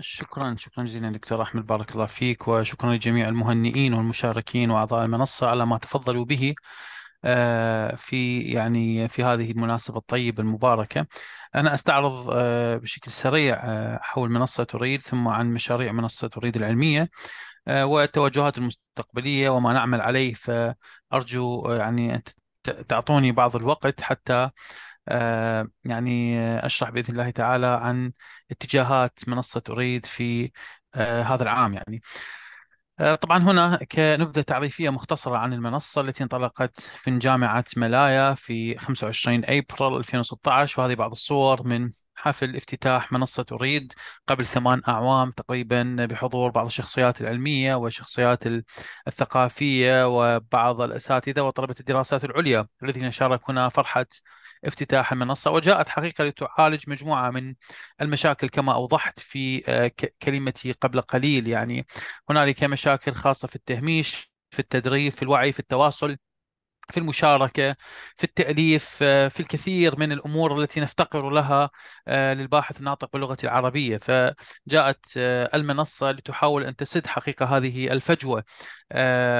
شكرا شكرا جزيلا دكتور احمد بارك الله فيك وشكرا لجميع المهنئين والمشاركين واعضاء المنصه على ما تفضلوا به آه، في يعني في هذه المناسبه الطيبه المباركه. انا استعرض آه، بشكل سريع آه، حول منصه اريد ثم عن مشاريع منصه اريد العلميه والتوجهات المستقبليه وما نعمل عليه فارجو يعني تعطوني بعض الوقت حتى آه، يعني أشرح بإذن الله تعالى عن اتجاهات منصة أريد في آه، هذا العام يعني آه، طبعا هنا كنبذة تعريفية مختصرة عن المنصة التي انطلقت في جامعة ملايا في 25 أبريل 2016 وهذه بعض الصور من حفل افتتاح منصة أريد قبل ثمان أعوام تقريبا بحضور بعض الشخصيات العلمية والشخصيات الثقافية وبعض الأساتذة وطلبة الدراسات العليا الذين شاركونا فرحة افتتاح المنصة وجاءت حقيقة لتعالج مجموعة من المشاكل كما أوضحت في آه، كلمتي قبل قليل يعني هنالك مشاكل خاصة في التهميش في التدريب في الوعي في التواصل في المشاركة في التأليف آه، في الكثير من الأمور التي نفتقر لها آه، للباحث الناطق باللغة العربية فجاءت المنصة لتحاول أن تسد حقيقة هذه الفجوة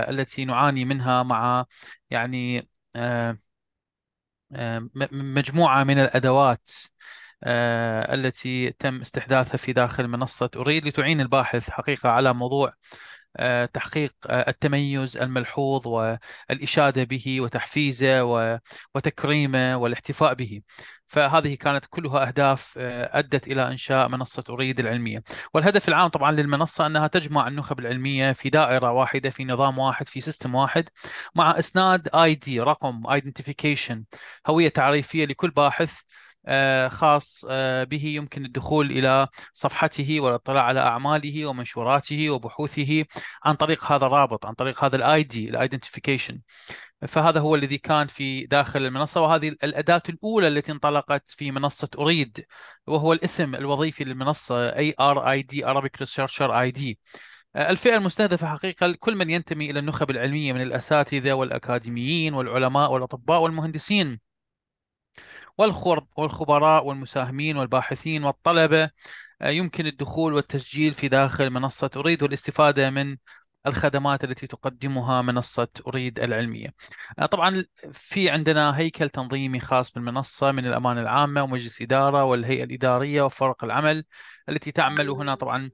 التي نعاني منها مع يعني آه، مجموعة من الأدوات آه، التي تم استحداثها في داخل منصة أريد لتعين الباحث حقيقة على موضوع تحقيق آه، التميز الملحوظ والإشادة به وتحفيزه وتكريمه والاحتفاء به فهذه كانت كلها أهداف آه، أدت إلى إنشاء منصة أريد العلمية والهدف العام طبعا للمنصة أنها تجمع النخب العلمية في دائرة واحدة في نظام واحد في سيستم واحد مع إسناد آي دي رقم Identification هوية تعريفية لكل باحث آه، خاص آه، به يمكن الدخول الى صفحته والاطلاع على اعماله ومنشوراته وبحوثه عن طريق هذا الرابط عن طريق هذا الاي دي الايدنتيفيكيشن فهذا هو الذي كان في داخل المنصه وهذه الاداه الاولى التي انطلقت في منصه اريد وهو الاسم الوظيفي للمنصه اي ار اي دي Arabic Researcher ID آه، الفئة المستهدفة حقيقة كل من ينتمي إلى النخب العلمية من الأساتذة والأكاديميين والعلماء والأطباء والمهندسين والخبراء والمساهمين والباحثين والطلبة آه، يمكن الدخول والتسجيل في داخل منصة أريد الاستفادة من الخدمات التي تقدمها منصة أريد العلمية آه، طبعا في عندنا هيكل تنظيمي خاص بالمنصة من الأمانة العامة ومجلس إدارة والهيئة الإدارية وفرق العمل التي تعمل هنا طبعا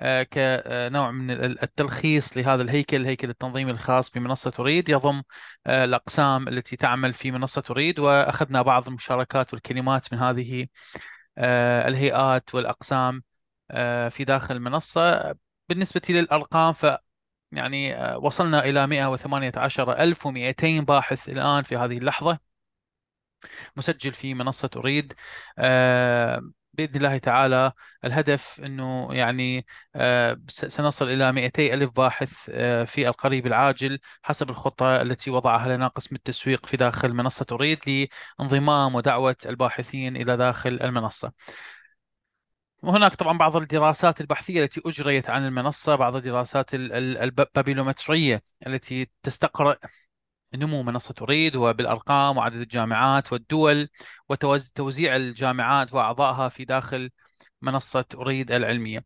آه، كنوع من التلخيص لهذا الهيكل الهيكل التنظيمي الخاص بمنصة أريد يضم آه، الأقسام التي تعمل في منصة أريد وأخذنا بعض المشاركات والكلمات من هذه الهيئات والأقسام في داخل المنصة بالنسبة للأرقام ف يعني آه، وصلنا إلى 118200 باحث الآن في هذه اللحظة مسجل في منصة أريد آه، بإذن الله تعالى الهدف أنه يعني آه، سنصل إلى 200 ألف باحث في القريب العاجل حسب الخطة التي وضعها لنا قسم التسويق في داخل منصة أريد لانضمام ودعوة الباحثين إلى داخل المنصة وهناك طبعا بعض الدراسات البحثيه التي اجريت عن المنصه بعض الدراسات البابيلومتريه التي تستقرأ نمو منصة تريد وبالأرقام وعدد الجامعات والدول وتوزيع الجامعات وأعضائها في داخل منصة أريد العلمية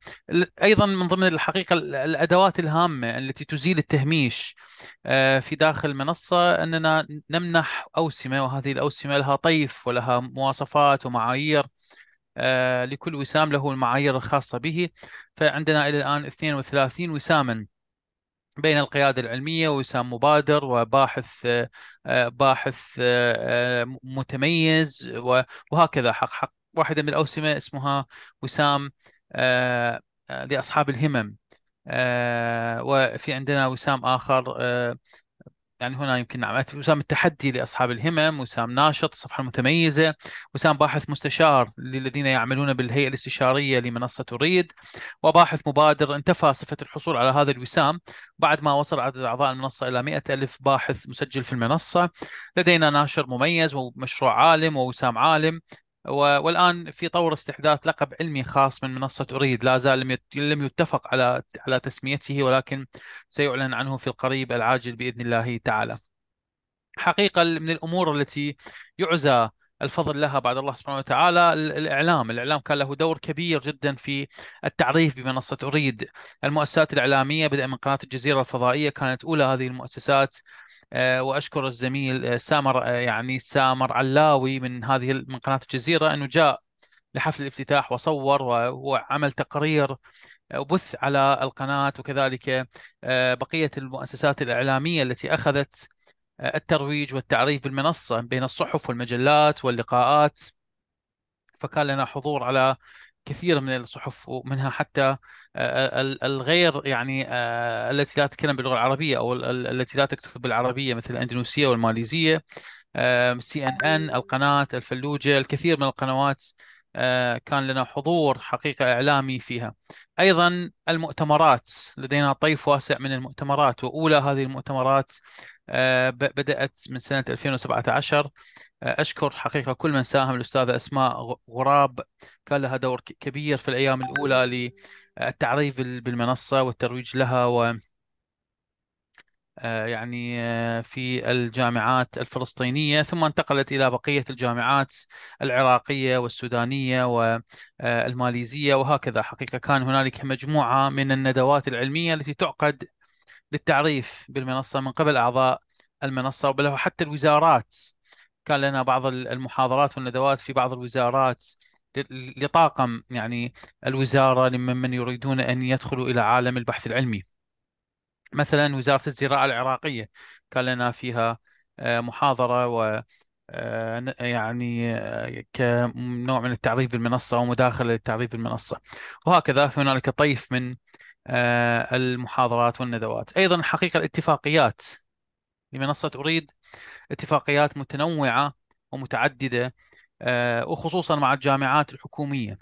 أيضا من ضمن الحقيقة الأدوات الهامة التي تزيل التهميش آه، في داخل المنصة أننا نمنح أوسمة وهذه الأوسمة لها طيف ولها مواصفات ومعايير آه، لكل وسام له المعايير الخاصة به فعندنا إلى الآن 32 وساما بين القيادة العلمية وسام مبادر وباحث آه، آه، باحث متميز وهكذا حق حق واحدة من الأوسمة اسمها وسام لأصحاب الهمم وفي عندنا وسام آخر يعني هنا يمكن عملت وسام التحدي لاصحاب الهمم، وسام ناشط الصفحه المتميزه، وسام باحث مستشار للذين يعملون بالهيئه الاستشاريه لمنصه تريد، وباحث مبادر انتفى صفه الحصول على هذا الوسام بعد ما وصل عدد اعضاء المنصه الى مئة ألف باحث مسجل في المنصه، لدينا ناشر مميز ومشروع عالم ووسام عالم، والان في طور استحداث لقب علمي خاص من منصه اريد لا زال لم يتفق على على تسميته ولكن سيعلن عنه في القريب العاجل باذن الله تعالى. حقيقه من الامور التي يعزى الفضل لها بعد الله سبحانه وتعالى الاعلام، الاعلام كان له دور كبير جدا في التعريف بمنصه اريد، المؤسسات الاعلاميه بدءا من قناه الجزيره الفضائيه كانت اولى هذه المؤسسات آه، واشكر الزميل آه، سامر آه، يعني سامر علاوي من هذه من قناه الجزيره انه جاء لحفل الافتتاح وصور وعمل تقرير وبث على القناه وكذلك بقيه المؤسسات الاعلاميه التي اخذت الترويج والتعريف بالمنصة بين الصحف والمجلات واللقاءات فكان لنا حضور على كثير من الصحف ومنها حتى آه، الغير يعني آه، التي لا تتكلم باللغة العربية أو التي لا تكتب بالعربية مثل الأندونيسية والماليزية سي ان ان أيوة. القناة الفلوجة الكثير من القنوات آه، كان لنا حضور حقيقة إعلامي فيها أيضا المؤتمرات لدينا طيف واسع من المؤتمرات وأولى هذه المؤتمرات آه، بدأت من سنة 2017 آه، أشكر حقيقة كل من ساهم الأستاذة أسماء غراب كان لها دور كبير في الأيام الأولى للتعريف بالمنصة والترويج لها آه، يعني آه، في الجامعات الفلسطينية ثم انتقلت إلى بقية الجامعات العراقية والسودانية والماليزية آه، وهكذا حقيقة كان هنالك مجموعة من الندوات العلمية التي تعقد للتعريف بالمنصة من قبل أعضاء المنصة بل وحتى الوزارات كان لنا بعض المحاضرات والندوات في بعض الوزارات لطاقم يعني الوزارة لمن يريدون أن يدخلوا إلى عالم البحث العلمي مثلا وزاره الزراعه العراقيه كان لنا فيها آه، محاضره و آه، يعني آه، كنوع من التعريف بالمنصه ومداخله للتعريف بالمنصه وهكذا فهنالك طيف من المحاضرات والندوات ايضا حقيقه الاتفاقيات لمنصه اريد اتفاقيات متنوعه ومتعدده وخصوصا مع الجامعات الحكوميه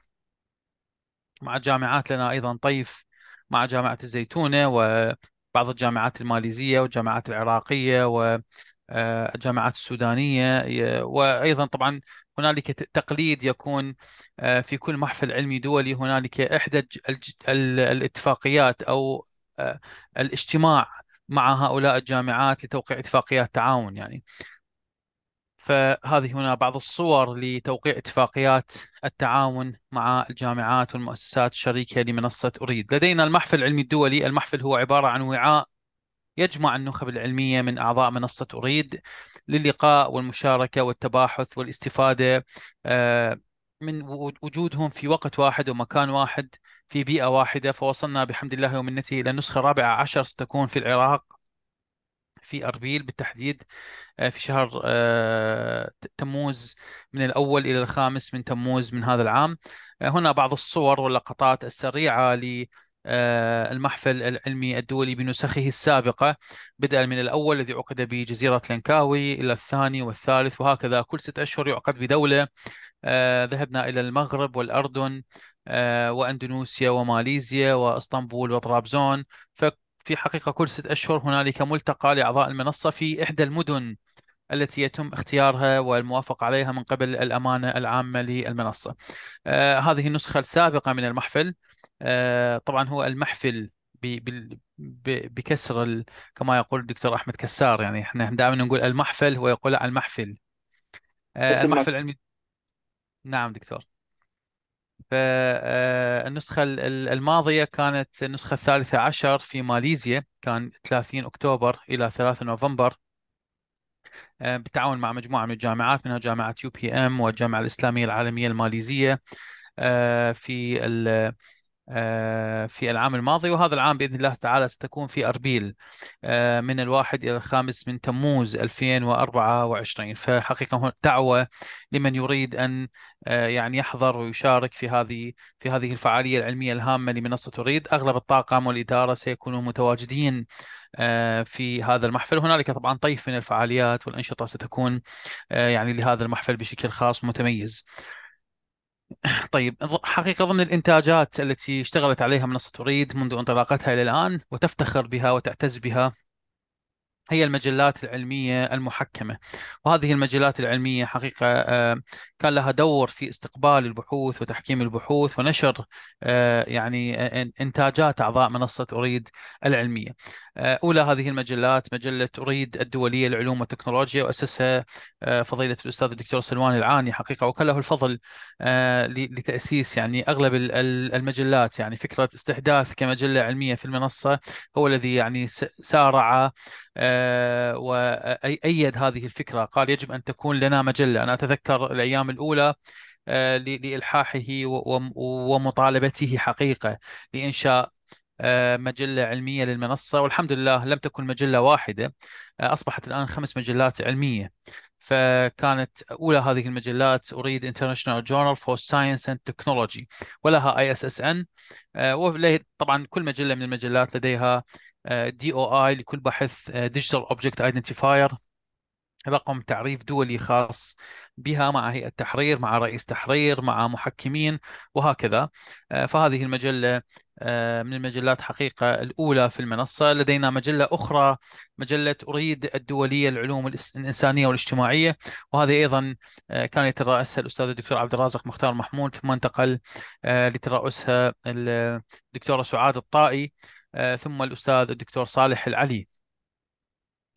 مع الجامعات لنا ايضا طيف مع جامعه الزيتونه و بعض الجامعات الماليزية والجامعات العراقية والجامعات آه، السودانية وأيضا طبعا هنالك تقليد يكون آه، في كل محفل علمي دولي هنالك إحدى الاتفاقيات أو آه، الاجتماع مع هؤلاء الجامعات لتوقيع اتفاقيات تعاون يعني فهذه هنا بعض الصور لتوقيع اتفاقيات التعاون مع الجامعات والمؤسسات الشريكة لمنصة أريد لدينا المحفل العلمي الدولي المحفل هو عبارة عن وعاء يجمع النخب العلمية من أعضاء منصة أريد للقاء والمشاركة والتباحث والاستفادة آه، من وجودهم في وقت واحد ومكان واحد في بيئة واحدة فوصلنا بحمد الله ومنته إلى النسخة الرابعة عشر ستكون في العراق في أربيل بالتحديد آه، في شهر آه، تموز من الأول إلى الخامس من تموز من هذا العام آه، هنا بعض الصور واللقطات السريعة ل المحفل العلمي الدولي بنسخه السابقة بدءا من الأول الذي عقد بجزيرة لنكاوي إلى الثاني والثالث وهكذا كل ست أشهر يعقد بدولة ذهبنا إلى المغرب والأردن وأندونيسيا وماليزيا واسطنبول وطرابزون في حقيقة كل ست أشهر هنالك ملتقى لأعضاء المنصة في إحدى المدن التي يتم اختيارها والموافقة عليها من قبل الأمانة العامة للمنصة آه هذه النسخة السابقة من المحفل آه طبعا هو المحفل بكسر كما يقول الدكتور احمد كسار يعني احنا دائما نقول المحفل هو يقول المحفل آه المحفل العلمي نعم دكتور فالنسخة آه، الماضية كانت النسخة الثالثة عشر في ماليزيا كان 30 أكتوبر إلى 3 نوفمبر آه، بالتعاون مع مجموعة من الجامعات منها جامعة يو بي ام والجامعة الإسلامية العالمية الماليزية آه، في آه، في العام الماضي وهذا العام باذن الله تعالى ستكون في اربيل آه، من الواحد الى الخامس من تموز 2024 فحقيقه دعوه لمن يريد ان آه، يعني يحضر ويشارك في هذه في هذه الفعاليه العلميه الهامه لمنصه تريد اغلب الطاقم والاداره سيكونوا متواجدين في هذا المحفل هنالك طبعا طيف من الفعاليات والانشطه ستكون يعني لهذا المحفل بشكل خاص متميز طيب حقيقة ضمن الإنتاجات التي اشتغلت عليها منصة أريد منذ انطلاقتها إلى الآن وتفتخر بها وتعتز بها هي المجلات العلمية المحكمة وهذه المجلات العلمية حقيقة آه، كان لها دور في استقبال البحوث وتحكيم البحوث ونشر آه، يعني آه، إنتاجات أعضاء منصة أريد العلمية أولى هذه المجلات مجلة أريد الدولية للعلوم والتكنولوجيا وأسسها فضيلة الأستاذ الدكتور سلوان العاني حقيقة وكله الفضل لتأسيس يعني أغلب المجلات يعني فكرة استحداث كمجلة علمية في المنصة هو الذي يعني سارع آه، وأيد هذه الفكرة قال يجب أن تكون لنا مجلة أنا أتذكر الأيام الأولى آه، لإلحاحه ومطالبته حقيقة لإنشاء آه، مجلة علمية للمنصة والحمد لله لم تكن مجلة واحدة أصبحت الآن خمس مجلات علمية فكانت أولى هذه المجلات أريد International Journal for Science and Technology ولها ISSN طبعا كل مجلة من المجلات لديها دي او اي لكل بحث ديجيتال اوبجكت ايدنتيفاير رقم تعريف دولي خاص بها مع هيئة تحرير مع رئيس تحرير مع محكمين وهكذا آه، فهذه المجلة آه، من المجلات حقيقة الأولى في المنصة لدينا مجلة أخرى مجلة أريد الدولية للعلوم الإنسانية والاجتماعية وهذه أيضا آه، كان يترأسها الأستاذ الدكتور عبد الرازق مختار محمود ثم انتقل لترأسها الدكتورة سعاد الطائي آه، ثم الأستاذ الدكتور صالح العلي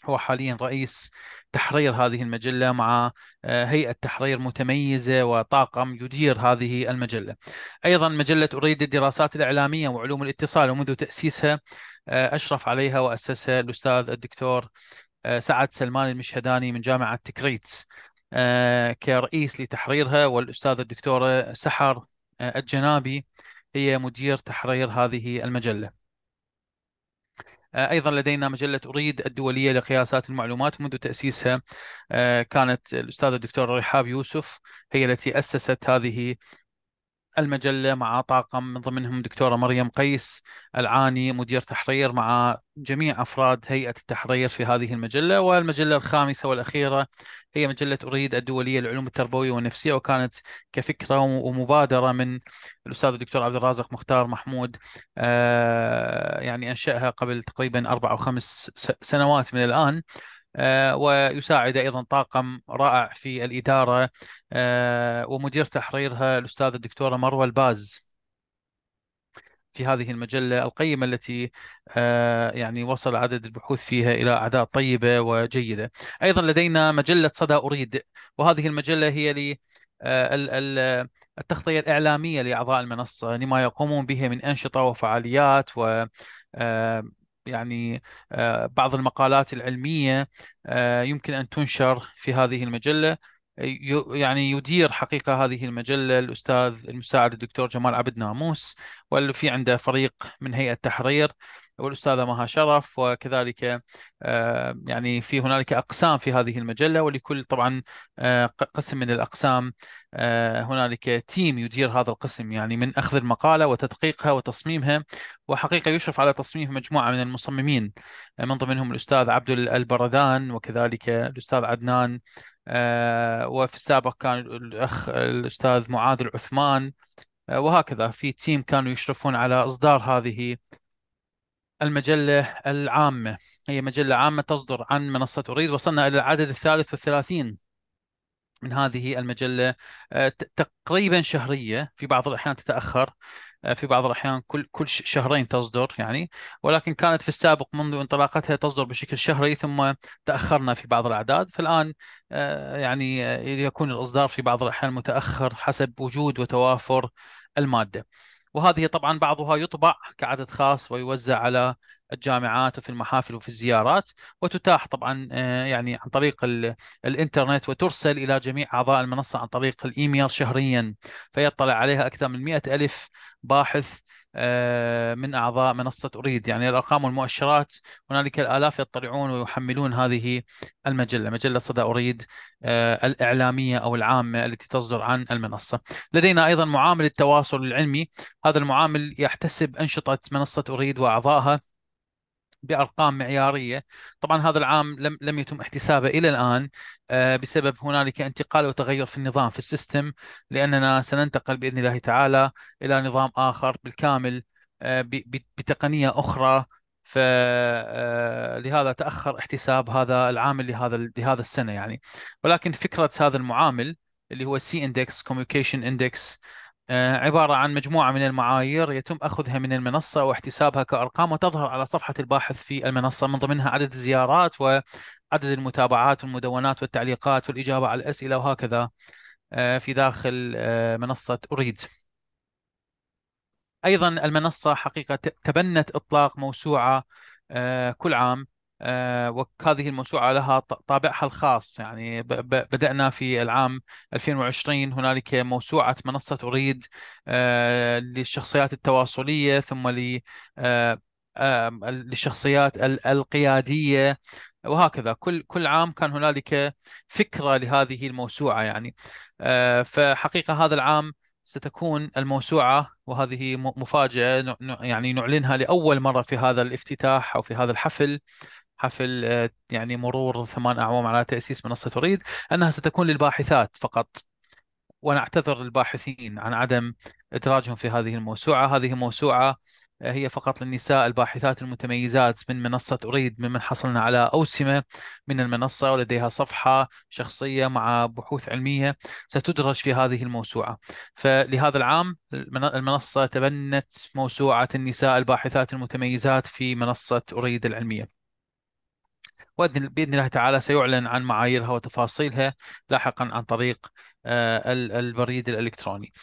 هو حاليا رئيس تحرير هذه المجلة مع آه، هيئة تحرير متميزة وطاقم يدير هذه المجلة أيضا مجلة أريد الدراسات الإعلامية وعلوم الاتصال ومنذ تأسيسها آه، أشرف عليها وأسسها الأستاذ الدكتور سعد سلمان المشهداني من جامعة تكريتس كرئيس لتحريرها والأستاذ الدكتورة سحر الجنابي هي مدير تحرير هذه المجلة آه، ايضا لدينا مجله اريد الدوليه لقياسات المعلومات منذ تاسيسها آه، كانت الاستاذه الدكتوره رحاب يوسف هي التي اسست هذه المجلة مع طاقم من ضمنهم دكتورة مريم قيس العاني مدير تحرير مع جميع أفراد هيئة التحرير في هذه المجلة والمجلة الخامسة والأخيرة هي مجلة أريد الدولية للعلوم التربوية والنفسية وكانت كفكرة ومبادرة من الأستاذ الدكتور عبد الرازق مختار محمود آه، يعني أنشأها قبل تقريبا أربع أو خمس سنوات من الآن آه، ويساعد ايضا طاقم رائع في الاداره آه، ومدير تحريرها الاستاذه الدكتوره مروه الباز في هذه المجله القيمه التي آه، يعني وصل عدد البحوث فيها الى اعداد طيبه وجيده. ايضا لدينا مجله صدى اريد وهذه المجله هي ل التغطية الإعلامية لأعضاء المنصة لما يقومون به من أنشطة وفعاليات و يعني آه، بعض المقالات العلمية آه، يمكن أن تنشر في هذه المجلة يعني يدير حقيقة هذه المجلة الأستاذ المساعد الدكتور جمال عبد ناموس وفي عنده فريق من هيئة تحرير والاستاذه مها شرف وكذلك آه، يعني في هنالك اقسام في هذه المجله ولكل طبعا آه، قسم من الاقسام آه، هنالك تيم يدير هذا القسم يعني من اخذ المقاله وتدقيقها وتصميمها وحقيقه يشرف على تصميم مجموعه من المصممين من ضمنهم الاستاذ عبد البردان وكذلك الاستاذ عدنان وفي السابق كان الاخ الاستاذ معاذ العثمان وهكذا في تيم كانوا يشرفون على اصدار هذه المجلة العامة هي مجلة عامة تصدر عن منصة أريد وصلنا إلى العدد الثالث والثلاثين من هذه المجلة آه، تقريبا شهرية في بعض الأحيان تتأخر آه، في بعض الأحيان كل كل شهرين تصدر يعني ولكن كانت في السابق منذ انطلاقتها تصدر بشكل شهري ثم تأخرنا في بعض الأعداد فالآن آه، يعني يكون الإصدار في بعض الأحيان متأخر حسب وجود وتوافر المادة وهذه طبعا بعضها يطبع كعدد خاص ويوزع على الجامعات وفي المحافل وفي الزيارات وتتاح طبعا آه، يعني عن طريق الانترنت وترسل إلى جميع أعضاء المنصة عن طريق الإيميل شهريا فيطلع عليها أكثر من مئة ألف باحث آه، من اعضاء منصه اريد يعني الارقام والمؤشرات هنالك الالاف يطلعون ويحملون هذه المجله مجله صدى اريد آه، الاعلاميه او العامه التي تصدر عن المنصه لدينا ايضا معامل التواصل العلمي هذا المعامل يحتسب انشطه منصه اريد واعضائها بارقام معياريه طبعا هذا العام لم لم يتم احتسابه الى الان آه، بسبب هنالك انتقال وتغير في النظام في السيستم لاننا سننتقل باذن الله تعالى الى نظام اخر بالكامل آه، بتقنيه اخرى فلهذا آه، تاخر احتساب هذا العامل لهذا لهذا السنه يعني ولكن فكره هذا المعامل اللي هو سي اندكس كوميونيكيشن اندكس آه، عبارة عن مجموعة من المعايير يتم أخذها من المنصة واحتسابها كأرقام وتظهر على صفحة الباحث في المنصة من ضمنها عدد الزيارات وعدد المتابعات والمدونات والتعليقات والإجابة على الأسئلة وهكذا آه، في داخل آه، منصة أريد أيضا المنصة حقيقة تبنت إطلاق موسوعة كل عام آه، وهذه الموسوعة لها طابعها الخاص يعني بدأنا في العام 2020 هنالك موسوعة منصة أريد آه، للشخصيات التواصلية ثم آه، للشخصيات القيادية وهكذا كل كل عام كان هنالك فكرة لهذه الموسوعة يعني فحقيقة هذا العام ستكون الموسوعة وهذه مفاجأة يعني نعلنها لأول مرة في هذا الافتتاح أو في هذا الحفل حفل آه، يعني مرور ثمان أعوام على تأسيس منصة أريد أنها ستكون للباحثات فقط وأنا أعتذر للباحثين عن عدم إدراجهم في هذه الموسوعة هذه موسوعة آه، هي فقط للنساء الباحثات المتميزات من منصة أريد ممن حصلنا على أوسمة من المنصة ولديها صفحة شخصية مع بحوث علمية ستدرج في هذه الموسوعة فلهذا العام المنصة تبنت موسوعة النساء الباحثات المتميزات في منصة أريد العلمية وباذن الله تعالى سيعلن عن معاييرها وتفاصيلها لاحقا عن طريق آه، البريد الالكتروني.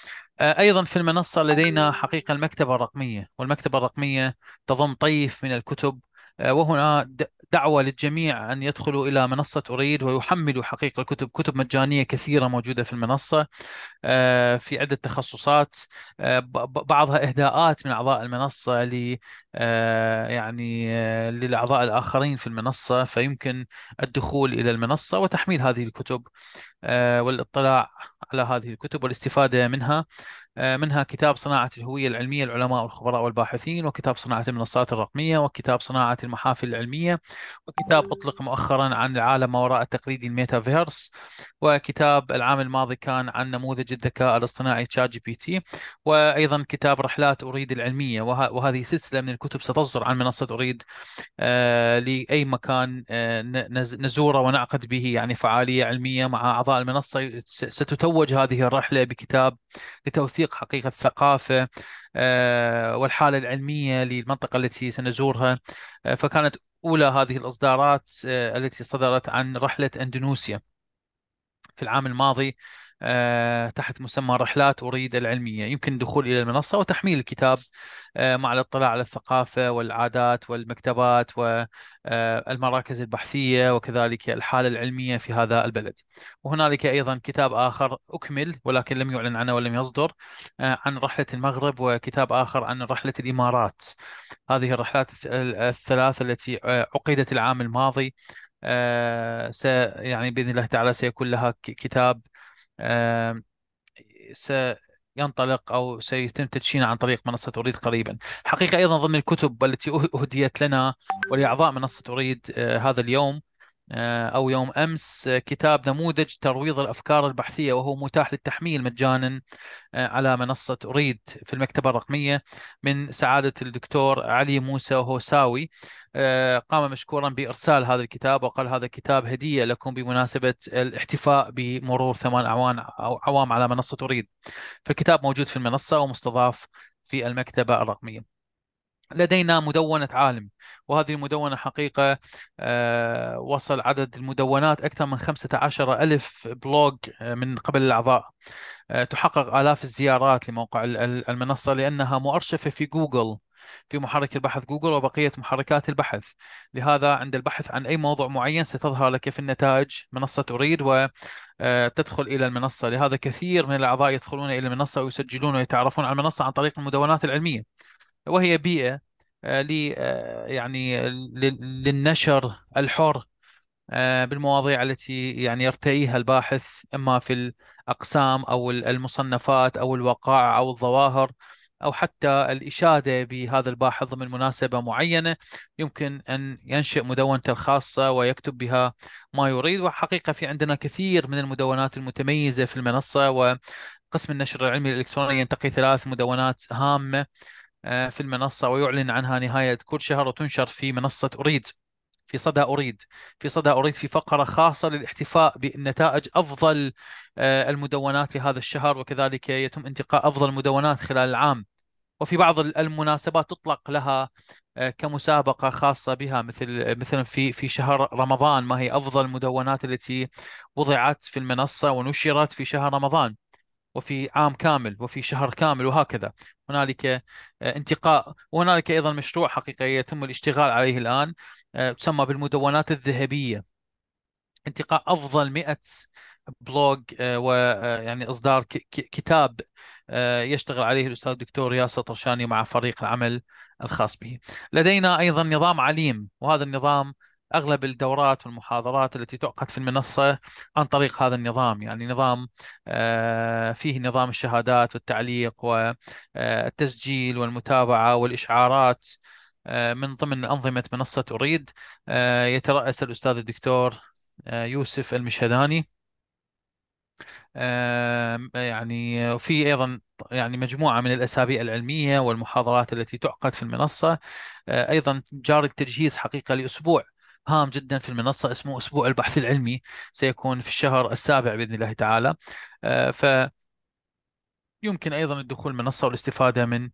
آه، ايضا في المنصه لدينا حقيقه المكتبه الرقميه، والمكتبه الرقميه تضم طيف من الكتب آه، وهنا دعوة للجميع أن يدخلوا إلى منصة أريد ويحملوا حقيقة الكتب كتب مجانية كثيرة موجودة في المنصة في عدة تخصصات بعضها إهداءات من أعضاء المنصة آه، يعني آه، للأعضاء الآخرين في المنصة فيمكن الدخول إلى المنصة وتحميل هذه الكتب آه، والاطلاع على هذه الكتب والاستفادة منها منها كتاب صناعة الهوية العلمية العلماء والخبراء والباحثين وكتاب صناعة المنصات الرقمية وكتاب صناعة المحافل العلمية وكتاب أطلق مؤخرا عن العالم ما وراء التقليدي الميتافيرس وكتاب العام الماضي كان عن نموذج الذكاء الاصطناعي تشات جي بي تي وأيضا كتاب رحلات أريد العلمية وهذه سلسلة من الكتب الكتب ستصدر عن منصة أريد آه، لأي مكان آه، نزوره ونعقد به يعني فعالية علمية مع أعضاء المنصة ستتوج هذه الرحلة بكتاب لتوثيق حقيقة الثقافة آه، والحالة العلمية للمنطقة التي سنزورها فكانت أولى هذه الإصدارات التي صدرت عن رحلة أندونيسيا في العام الماضي آه، تحت مسمى رحلات أريد العلمية يمكن الدخول إلى المنصة وتحميل الكتاب آه، مع الاطلاع على الثقافة والعادات والمكتبات والمراكز آه، البحثية وكذلك الحالة العلمية في هذا البلد وهنالك أيضا كتاب آخر أكمل ولكن لم يعلن عنه ولم يصدر عن رحلة المغرب وكتاب آخر عن رحلة الإمارات هذه الرحلات الثلاث التي عقدت العام الماضي س يعني باذن الله تعالى سيكون لها كتاب سينطلق أو سيتم تدشينه عن طريق منصة أريد قريبا حقيقة أيضا ضمن الكتب التي أه- أهديت لنا ولأعضاء منصة أريد آه، هذا اليوم آه، او يوم امس آه، كتاب نموذج ترويض الافكار البحثيه وهو متاح للتحميل مجانا آه، على منصه اريد في المكتبه الرقميه من سعاده الدكتور علي موسى هوساوي قام مشكورا بارسال هذا الكتاب وقال هذا الكتاب هديه لكم بمناسبه الاحتفاء بمرور ثمان اعوان او عوام على منصه اريد فالكتاب موجود في المنصه ومستضاف في المكتبه الرقميه لدينا مدونة عالم وهذه المدونة حقيقة آه، وصل عدد المدونات أكثر من عشر ألف بلوج آه، من قبل الأعضاء آه، تحقق آلاف الزيارات لموقع المنصة لأنها مؤرشفة في جوجل في محرك البحث جوجل وبقية محركات البحث لهذا عند البحث عن أي موضوع معين ستظهر لك في النتائج منصة أريد وتدخل إلى المنصة لهذا كثير من الأعضاء يدخلون إلى المنصة ويسجلون ويتعرفون على المنصة عن طريق المدونات العلمية وهي بيئة آه، آه، يعني للنشر الحر آه، بالمواضيع التي يعني يرتئيها الباحث اما في الاقسام او المصنفات او الوقائع او الظواهر او حتى الاشاده بهذا الباحث ضمن مناسبه معينه يمكن ان ينشئ مدونته الخاصه ويكتب بها ما يريد وحقيقه في عندنا كثير من المدونات المتميزه في المنصه وقسم النشر العلمي الالكتروني ينتقي ثلاث مدونات هامه آه، في المنصة ويعلن عنها نهاية كل شهر وتنشر في منصة أريد في صدى أريد في صدى أريد في فقرة خاصة للاحتفاء بنتائج أفضل آه، المدونات لهذا الشهر وكذلك يتم انتقاء أفضل المدونات خلال العام وفي بعض المناسبات تطلق لها آه، كمسابقة خاصة بها مثل مثلا في في شهر رمضان ما هي أفضل المدونات التي وضعت في المنصة ونشرت في شهر رمضان وفي عام كامل وفي شهر كامل وهكذا هنالك آه، انتقاء وهنالك ايضا مشروع حقيقه يتم الاشتغال عليه الان آه، تسمى بالمدونات الذهبيه انتقاء افضل 100 بلوج آه، ويعني اصدار كتاب يشتغل عليه الاستاذ الدكتور ياسر طرشاني مع فريق العمل الخاص به لدينا ايضا نظام عليم وهذا النظام اغلب الدورات والمحاضرات التي تعقد في المنصه عن طريق هذا النظام يعني نظام آه، فيه نظام الشهادات والتعليق والتسجيل آه، والمتابعه والاشعارات آه، من ضمن انظمه منصه اريد يتراس الاستاذ الدكتور يوسف المشهداني يعني في ايضا يعني مجموعه من الاسابيع العلميه والمحاضرات التي تعقد في المنصه ايضا جاري التجهيز حقيقه لاسبوع هام جدا في المنصة اسمه أسبوع البحث العلمي سيكون في الشهر السابع بإذن الله تعالى آه، ف يمكن أيضا الدخول المنصة والاستفادة من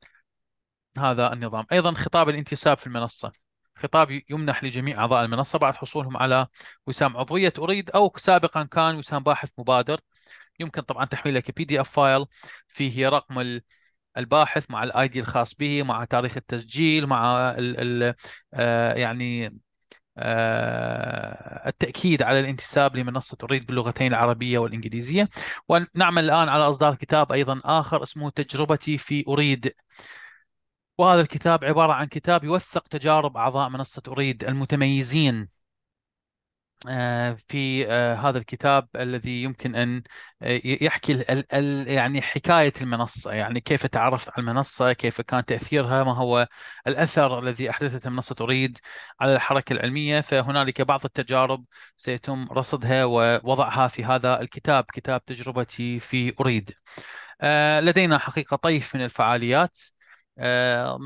هذا النظام أيضا خطاب الانتساب في المنصة خطاب يمنح لجميع أعضاء المنصة بعد حصولهم على وسام عضوية أريد أو سابقا كان وسام باحث مبادر يمكن طبعا تحويله كبي دي اف فايل فيه رقم الباحث مع الاي دي الخاص به مع تاريخ التسجيل مع الـ ال آه، يعني آه، التأكيد على الانتساب لمنصة أريد باللغتين العربية والإنجليزية ونعمل الآن على إصدار كتاب أيضا آخر اسمه تجربتي في أريد وهذا الكتاب عبارة عن كتاب يوثق تجارب أعضاء منصة أريد المتميزين آه، في آه، هذا الكتاب الذي يمكن ان آه، يحكي ال ال يعني حكايه المنصه يعني كيف تعرفت على المنصه كيف كان تاثيرها ما هو الاثر الذي احدثته منصه اريد على الحركه العلميه فهنالك بعض التجارب سيتم رصدها ووضعها في هذا الكتاب كتاب تجربتي في اريد لدينا حقيقه طيف من الفعاليات آه،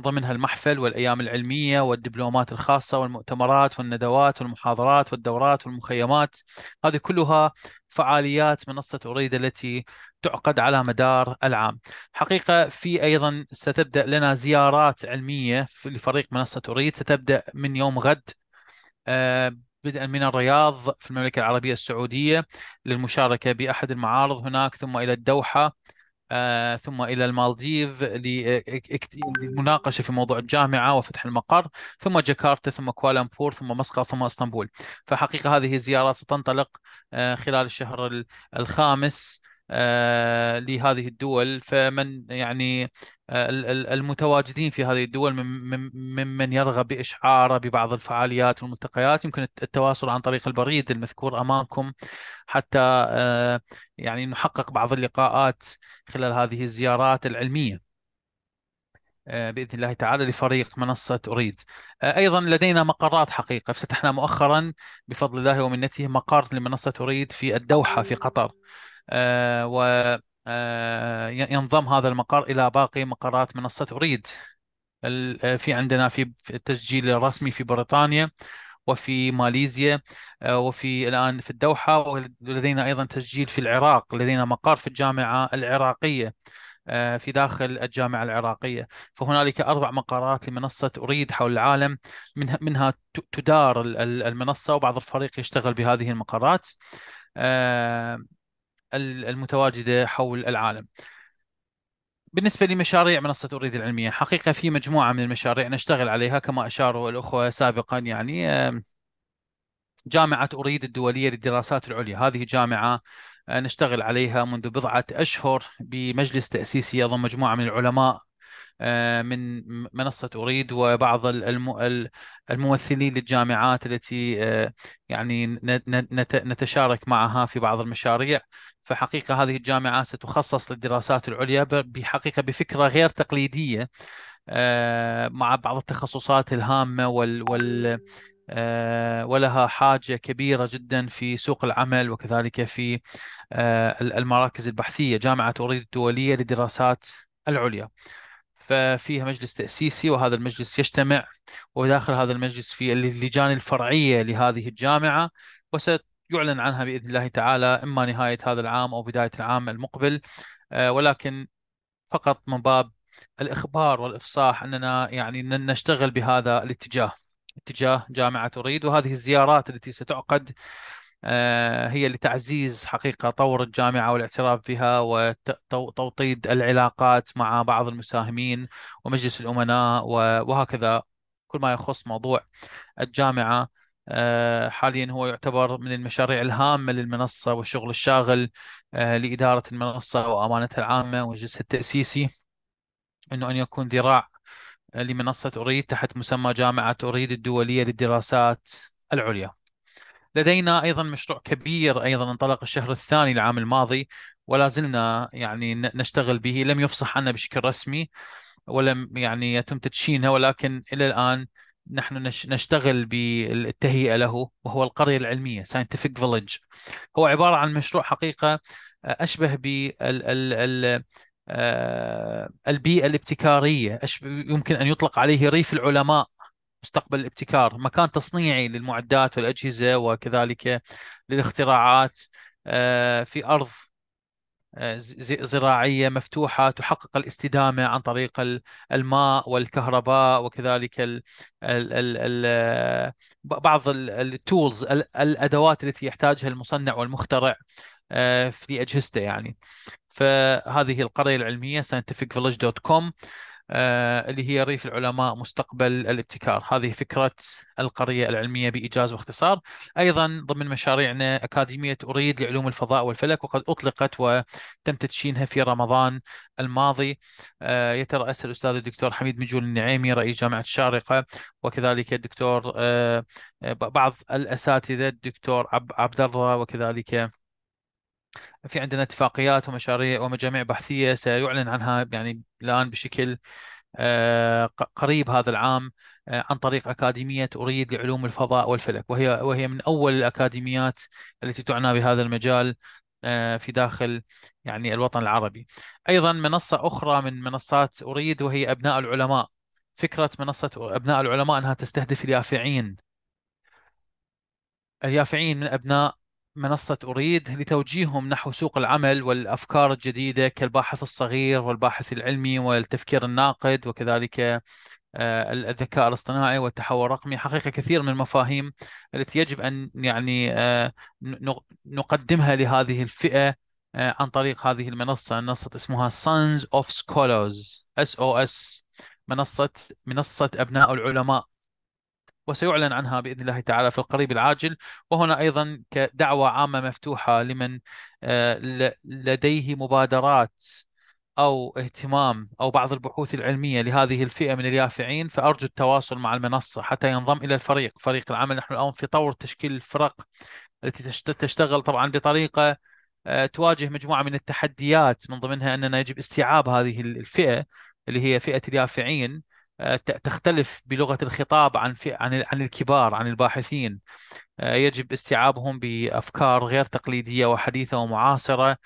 ضمنها المحفل والايام العلميه والدبلومات الخاصه والمؤتمرات والندوات والمحاضرات والدورات والمخيمات هذه كلها فعاليات منصه اريد التي تعقد على مدار العام. حقيقه في ايضا ستبدا لنا زيارات علميه لفريق منصه اريد ستبدا من يوم غد آه، بدءا من الرياض في المملكه العربيه السعوديه للمشاركه باحد المعارض هناك ثم الى الدوحه آه، ثم الى المالديف للمناقشه في موضوع الجامعه وفتح المقر ثم جاكرتا ثم كوالالمبور ثم مسقط ثم اسطنبول فحقيقه هذه الزيارات ستنطلق آه، خلال الشهر الخامس آه، لهذه الدول فمن يعني آه، المتواجدين في هذه الدول ممن يرغب بإشعاره ببعض الفعاليات والملتقيات يمكن التواصل عن طريق البريد المذكور أمامكم حتى آه، يعني نحقق بعض اللقاءات خلال هذه الزيارات العلمية آه، باذن الله تعالى لفريق منصه اريد. آه، ايضا لدينا مقرات حقيقه افتتحنا مؤخرا بفضل الله ومنته مقر لمنصه اريد في الدوحه في قطر. آه، و ينضم هذا المقر الى باقي مقرات منصه اريد. في عندنا في التسجيل الرسمي في بريطانيا وفي ماليزيا وفي الآن في الدوحة ولدينا أيضا تسجيل في العراق لدينا مقر في الجامعة العراقية آه، في داخل الجامعة العراقية فهنالك أربع مقرات لمنصة أريد حول العالم منها, منها تدار المنصة وبعض الفريق يشتغل بهذه المقرات آه، المتواجدة حول العالم بالنسبة لمشاريع منصة أريد العلمية حقيقة في مجموعة من المشاريع نشتغل عليها كما أشاروا الأخوة سابقا يعني جامعة أريد الدولية للدراسات العليا هذه جامعة آه، نشتغل عليها منذ بضعة أشهر بمجلس تأسيسي يضم مجموعة من العلماء آه، من منصة أريد وبعض الممثلين للجامعات التي آه، يعني نتشارك معها في بعض المشاريع فحقيقة هذه الجامعة ستخصص للدراسات العليا بحقيقة بفكرة غير تقليدية مع بعض التخصصات الهامة وال, وال آه، ولها حاجه كبيره جدا في سوق العمل وكذلك في آه، المراكز البحثيه جامعه اوريد الدوليه للدراسات العليا ففيها مجلس تأسيسي وهذا المجلس يجتمع وداخل هذا المجلس في اللجان الفرعية لهذه الجامعة وسيعلن عنها بإذن الله تعالى إما نهاية هذا العام أو بداية العام المقبل آه، ولكن فقط من باب الإخبار والإفصاح أننا يعني نشتغل بهذا الاتجاه اتجاه جامعه اريد وهذه الزيارات التي ستعقد آه، هي لتعزيز حقيقه طور الجامعه والاعتراف بها وتوطيد العلاقات مع بعض المساهمين ومجلس الامناء وهكذا كل ما يخص موضوع الجامعه آه، حاليا هو يعتبر من المشاريع الهامه للمنصه والشغل الشاغل آه، لاداره المنصه وامانتها العامه والجلسة التاسيسي انه ان يكون ذراع لمنصة أريد تحت مسمى جامعة أريد الدولية للدراسات العليا لدينا أيضا مشروع كبير أيضا انطلق الشهر الثاني العام الماضي ولا زلنا يعني نشتغل به لم يفصح عنا بشكل رسمي ولم يعني يتم تدشينها ولكن إلى الآن نحن نشتغل بالتهيئة له وهو القرية العلمية Scientific Village هو عبارة عن مشروع حقيقة أشبه بال آه، البيئة الابتكارية يمكن أن يطلق عليه ريف العلماء مستقبل الابتكار مكان تصنيعي للمعدات والأجهزة وكذلك للاختراعات آه، في أرض آه، زراعية مفتوحة تحقق الاستدامة عن طريق الماء والكهرباء وكذلك بعض التولز الأدوات التي يحتاجها المصنع والمخترع آه، في اجهزته يعني فهذه القريه العلميه scientificvillage.com آه، اللي هي ريف العلماء مستقبل الابتكار هذه فكرة القرية العلمية بإيجاز واختصار أيضا ضمن مشاريعنا أكاديمية أريد لعلوم الفضاء والفلك وقد أطلقت وتم تدشينها في رمضان الماضي آه، يترأسها الأستاذ الدكتور حميد مجول النعيمي رئيس جامعة الشارقة وكذلك الدكتور بعض الأساتذة الدكتور عبد الله وكذلك في عندنا اتفاقيات ومشاريع ومجاميع بحثيه سيعلن عنها يعني الان بشكل آه، قريب هذا العام آه، عن طريق أكاديمية أريد لعلوم الفضاء والفلك وهي وهي من أول الأكاديميات التي تعنى بهذا المجال آه، في داخل يعني الوطن العربي أيضا منصة أخرى من منصات أريد وهي أبناء العلماء فكرة منصة أبناء العلماء أنها تستهدف اليافعين اليافعين من أبناء منصة أريد لتوجيههم نحو سوق العمل والأفكار الجديدة كالباحث الصغير والباحث العلمي والتفكير الناقد وكذلك آه، الذكاء الاصطناعي والتحول الرقمي حقيقة كثير من المفاهيم التي يجب أن يعني آه، نقدمها لهذه الفئة آه، عن طريق هذه المنصة منصة اسمها Sons of Scholars SOS منصة منصة أبناء العلماء وسيعلن عنها باذن الله تعالى في القريب العاجل وهنا ايضا كدعوه عامه مفتوحه لمن آه، لديه مبادرات او اهتمام او بعض البحوث العلميه لهذه الفئه من اليافعين فارجو التواصل مع المنصه حتى ينضم الى الفريق، فريق العمل نحن الان في طور تشكيل الفرق التي تشتغل طبعا بطريقه آه، تواجه مجموعه من التحديات من ضمنها اننا يجب استيعاب هذه الفئه اللي هي فئه اليافعين آه، تختلف بلغة الخطاب عن عن عن الكبار عن الباحثين آه، يجب استيعابهم بأفكار غير تقليدية وحديثة ومعاصرة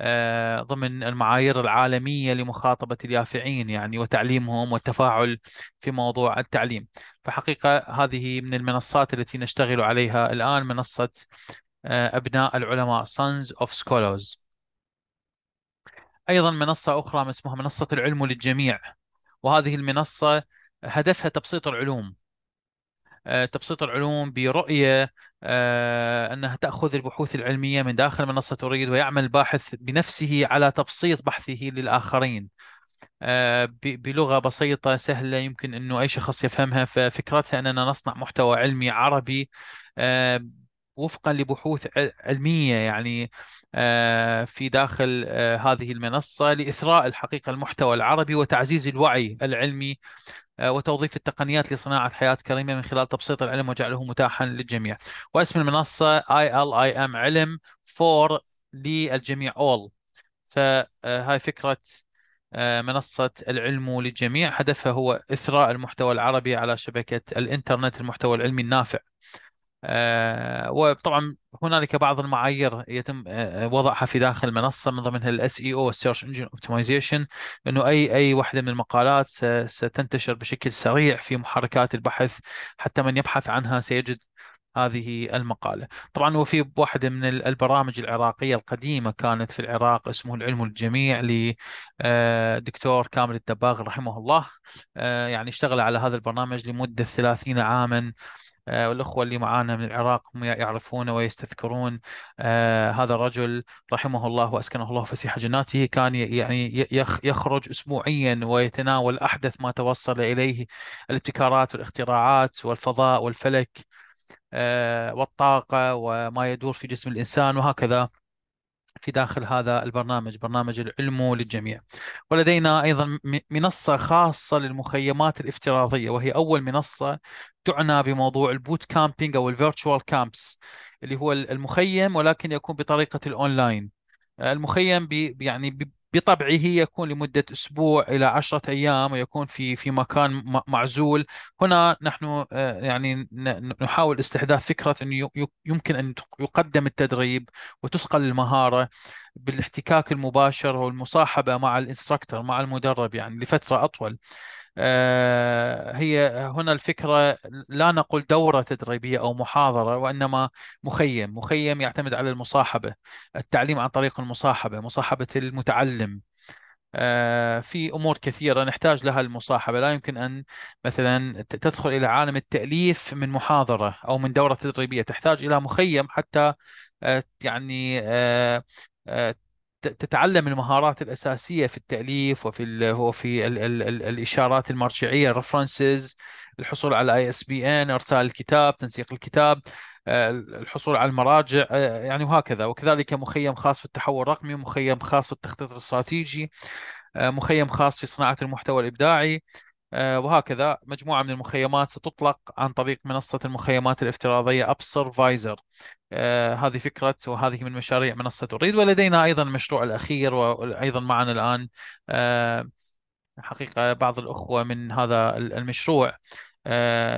آه، ضمن المعايير العالمية لمخاطبة اليافعين يعني وتعليمهم والتفاعل في موضوع التعليم فحقيقة هذه من المنصات التي نشتغل عليها الآن منصة أبناء العلماء Sons of Scholars أيضا منصة أخرى اسمها منصة العلم للجميع وهذه المنصة هدفها تبسيط العلوم آه، تبسيط العلوم برؤية آه، أنها تأخذ البحوث العلمية من داخل منصة تريد ويعمل الباحث بنفسه على تبسيط بحثه للآخرين آه، بلغة بسيطة سهلة يمكن أنه أي شخص يفهمها ففكرتها أننا نصنع محتوى علمي عربي وفقا لبحوث علميه يعني آه، في داخل آه، هذه المنصه لاثراء الحقيقه المحتوى العربي وتعزيز الوعي العلمي آه، وتوظيف التقنيات لصناعه حياه كريمه من خلال تبسيط العلم وجعله متاحا للجميع واسم المنصه اي ال اي ام علم فور للجميع اول فهاي فكره منصة العلم للجميع هدفها هو إثراء المحتوى العربي على شبكة الإنترنت المحتوى العلمي النافع آه، وطبعا هنالك بعض المعايير يتم آه، آه، وضعها في داخل المنصه من ضمنها الاس اي او السيرش انجن اوبتمايزيشن انه اي اي واحده من المقالات ستنتشر بشكل سريع في محركات البحث حتى من يبحث عنها سيجد هذه المقالة طبعا وفي واحدة من البرامج العراقية القديمة كانت في العراق اسمه العلم الجميع لدكتور كامل الدباغ رحمه الله يعني اشتغل على هذا البرنامج لمدة 30 عاما آه، والأخوة اللي معانا من العراق هم يعرفون ويستذكرون آه، هذا الرجل رحمه الله وأسكنه الله فسيح جناته كان يعني يخرج أسبوعيا ويتناول أحدث ما توصل إليه الابتكارات والاختراعات والفضاء والفلك آه، والطاقة وما يدور في جسم الإنسان وهكذا في داخل هذا البرنامج برنامج العلم للجميع ولدينا أيضا منصة خاصة للمخيمات الافتراضية وهي أول منصة تعنى بموضوع البوت كامبينج أو الفيرتشوال كامبس اللي هو المخيم ولكن يكون بطريقة الأونلاين آه، المخيم بي يعني بطبعه يكون لمدة أسبوع إلى عشرة أيام ويكون في في مكان معزول هنا نحن آه، يعني نحاول استحداث فكرة أنه يمكن أن يقدم التدريب وتصقل المهارة بالاحتكاك المباشر والمصاحبة مع الانستراكتور مع المدرب يعني لفترة أطول آه، هي هنا الفكرة لا نقول دورة تدريبية أو محاضرة وإنما مخيم مخيم يعتمد على المصاحبة التعليم عن طريق المصاحبة مصاحبة المتعلم آه، في امور كثيره نحتاج لها المصاحبه لا يمكن ان مثلا تدخل الى عالم التاليف من محاضره او من دوره تدريبيه تحتاج الى مخيم حتى آه، يعني آه، تتعلم المهارات الاساسيه في التاليف وفي الـ وفي الـ الـ الـ الاشارات المرجعيه الرفرنسز الحصول على اي اس بي ان ارسال الكتاب تنسيق الكتاب آه، الحصول على المراجع آه، يعني وهكذا وكذلك مخيم خاص في التحول الرقمي مخيم خاص في التخطيط الاستراتيجي آه، مخيم خاص في صناعه المحتوى الابداعي آه، وهكذا مجموعة من المخيمات ستطلق عن طريق منصة المخيمات الافتراضية أبسرفايزر آه، هذه فكرة وهذه من مشاريع منصة أريد ولدينا أيضا المشروع الأخير وأيضا معنا الآن آه، حقيقة بعض الأخوة من هذا المشروع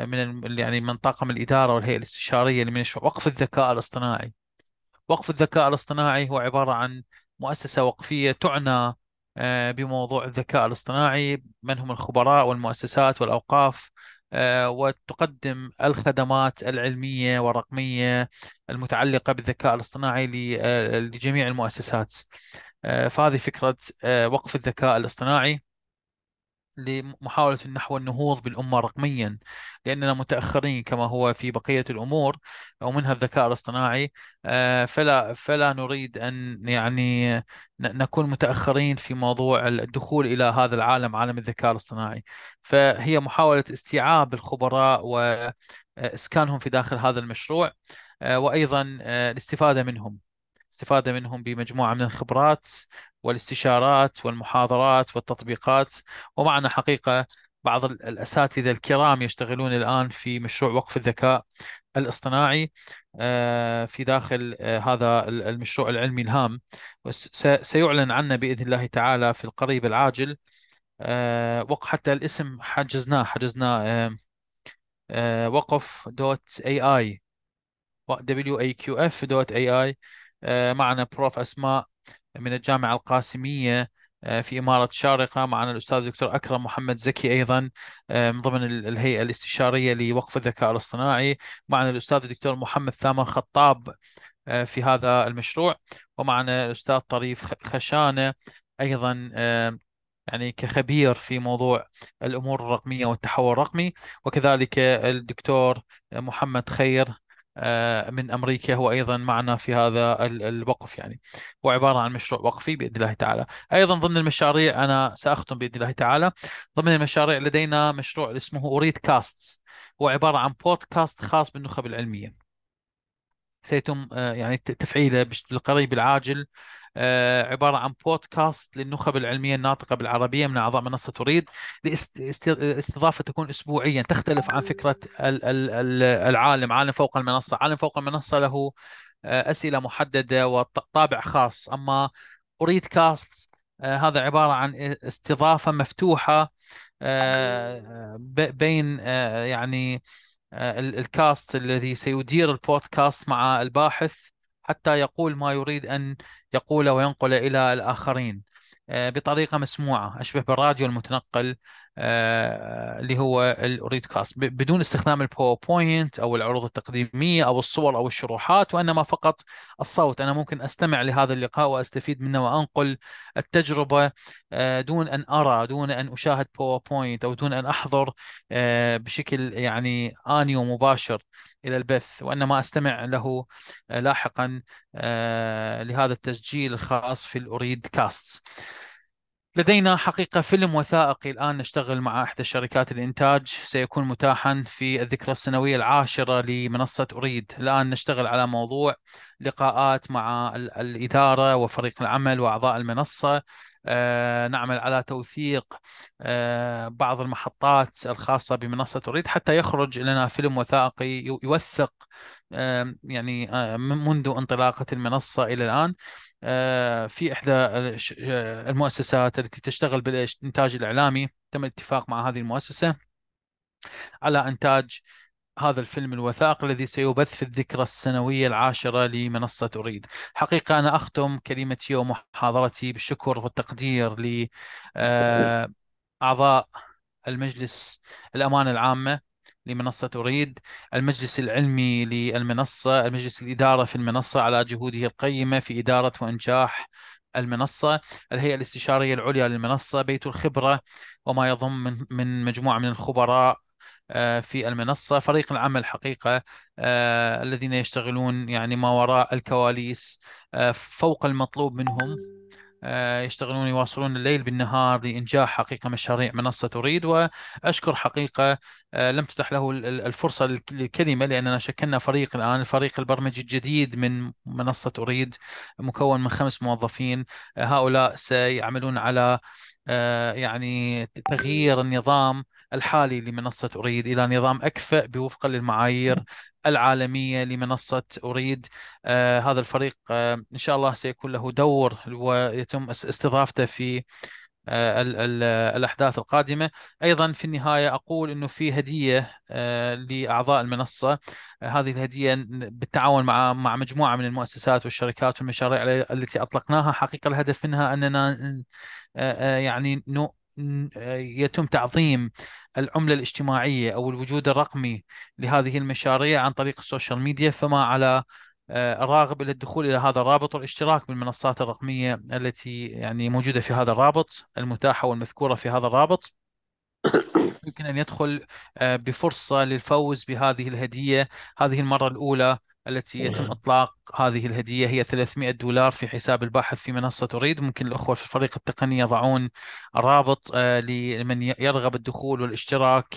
من يعني من طاقم الإدارة والهيئة الاستشارية من وقف الذكاء الاصطناعي وقف الذكاء الاصطناعي هو عبارة عن مؤسسة وقفية تعنى آه، بموضوع الذكاء الاصطناعي من هم الخبراء والمؤسسات والأوقاف آه، وتقدم الخدمات العلمية والرقمية المتعلقة بالذكاء الاصطناعي آه، لجميع المؤسسات فهذه فكرة وقف الذكاء الاصطناعي لمحاولة نحو النهوض بالأمة رقميا لأننا متأخرين كما هو في بقية الأمور ومنها الذكاء الاصطناعي آه، فلا فلا نريد أن يعني نكون متأخرين في موضوع الدخول إلى هذا العالم عالم الذكاء الاصطناعي فهي محاولة استيعاب الخبراء وإسكانهم آه، في داخل هذا المشروع آه، وأيضا الاستفادة منهم استفادة منهم بمجموعة من الخبرات والاستشارات والمحاضرات والتطبيقات ومعنا حقيقة بعض الأساتذة الكرام يشتغلون الآن في مشروع وقف الذكاء الاصطناعي آه، في داخل آه، هذا المشروع العلمي الهام سيعلن عنه بإذن الله تعالى في القريب العاجل آه، حتى الاسم حجزناه حجزناه وقف دوت اي اي دبليو اي دوت اي اي معنا بروف اسماء من الجامعة القاسمية آه، في إمارة الشارقة معنا الأستاذ الدكتور أكرم محمد زكي أيضا آه، من ضمن الهيئة الاستشارية لوقف الذكاء الاصطناعي معنا الأستاذ الدكتور محمد ثامر خطاب آه، في هذا المشروع ومعنا الأستاذ طريف خشانة أيضا يعني كخبير في موضوع الأمور الرقمية والتحول الرقمي وكذلك الدكتور محمد خير آه، من امريكا هو ايضا معنا في هذا الوقف يعني هو عباره عن مشروع وقفي باذن الله تعالى ايضا ضمن المشاريع انا ساختم باذن الله تعالى ضمن المشاريع لدينا مشروع اسمه اريد كاست هو عباره عن بودكاست خاص بالنخب العلميه سيتم آه، يعني تفعيله بالقريب العاجل آه، عبارة عن بودكاست للنخب العلمية الناطقة بالعربية من أعضاء منصة تريد لاستضافة تكون أسبوعيا تختلف عن فكرة العالم عالم فوق المنصة عالم فوق المنصة له آه، أسئلة محددة وطابع خاص أما أريد كاست هذا عبارة عن استضافة مفتوحة بين يعني آه، الكاست الذي سيدير البودكاست مع الباحث حتى يقول ما يريد أن يقوله وينقله إلى الآخرين آه، بطريقة مسموعة أشبه بالراديو المتنقل آه، اللي هو الريد كاست بدون استخدام الباوربوينت او العروض التقديميه او الصور او الشروحات وانما فقط الصوت انا ممكن استمع لهذا اللقاء واستفيد منه وانقل التجربه آه، دون ان ارى دون ان اشاهد باوربوينت او دون ان احضر آه، بشكل يعني اني ومباشر الى البث وانما استمع له لاحقا لهذا التسجيل الخاص في الاريد كاست لدينا حقيقة فيلم وثائقي الآن نشتغل مع إحدى شركات الإنتاج سيكون متاحا في الذكرى السنوية العاشرة لمنصة أريد الآن نشتغل على موضوع لقاءات مع الإدارة وفريق العمل وأعضاء المنصة آه، نعمل على توثيق آه، بعض المحطات الخاصة بمنصة أريد حتى يخرج لنا فيلم وثائقي يوثق يعني، آه، يعني منذ انطلاقة المنصة إلى الآن آه، في احدى آه، المؤسسات التي تشتغل بالانتاج الاعلامي تم الاتفاق مع هذه المؤسسه على انتاج هذا الفيلم الوثائقي الذي سيبث في الذكرى السنويه العاشره لمنصه اريد. حقيقه انا اختم كلمتي ومحاضرتي بالشكر والتقدير لاعضاء آه، المجلس الامانه العامه لمنصة أريد المجلس العلمي للمنصة المجلس الإدارة في المنصة على جهوده القيمة في إدارة وإنجاح المنصة الهيئة الاستشارية العليا للمنصة بيت الخبرة وما يضم من, من مجموعة من الخبراء آه، في المنصة فريق العمل حقيقة آه، الذين يشتغلون يعني ما وراء الكواليس آه، فوق المطلوب منهم آه، يشتغلون يواصلون الليل بالنهار لإنجاح حقيقة مشاريع منصة تريد وأشكر حقيقة آه، لم تتح له الفرصة للكلمة لأننا شكلنا فريق الآن الفريق البرمجي الجديد من منصة أريد مكون من خمس موظفين آه، هؤلاء سيعملون على يعني تغيير النظام الحالي لمنصة أريد إلى نظام أكفأ بوفقا للمعايير العالمية لمنصة أريد آه هذا الفريق آه إن شاء الله سيكون له دور ويتم استضافته في آه، الأحداث القادمة أيضا في النهاية أقول أنه في هدية آه، لأعضاء المنصة آه، هذه الهدية بالتعاون مع مع مجموعة من المؤسسات والشركات والمشاريع التي أطلقناها حقيقة الهدف منها أننا يعني آه، يتم تعظيم العمله الاجتماعيه او الوجود الرقمي لهذه المشاريع عن طريق السوشيال ميديا فما على الراغب آه، الى الدخول الى هذا الرابط والاشتراك بالمنصات الرقميه التي يعني موجوده في هذا الرابط المتاحه والمذكوره في هذا الرابط يمكن ان يدخل آه، بفرصه للفوز بهذه الهديه هذه المره الاولى التي إيه يتم نعم. اطلاق هذه الهديه هي 300 دولار في حساب الباحث في منصه اريد ممكن الاخوه في الفريق التقني يضعون رابط آه، لمن يرغب الدخول والاشتراك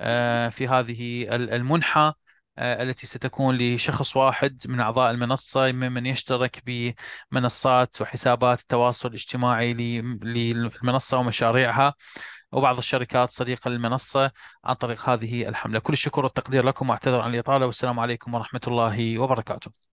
آه، في هذه المنحه آه، التي ستكون لشخص واحد من اعضاء المنصه ممن يشترك بمنصات وحسابات التواصل الاجتماعي للمنصه ومشاريعها وبعض الشركات صديقة للمنصة عن طريق هذه الحملة كل الشكر والتقدير لكم واعتذر عن الإطالة والسلام عليكم ورحمة الله وبركاته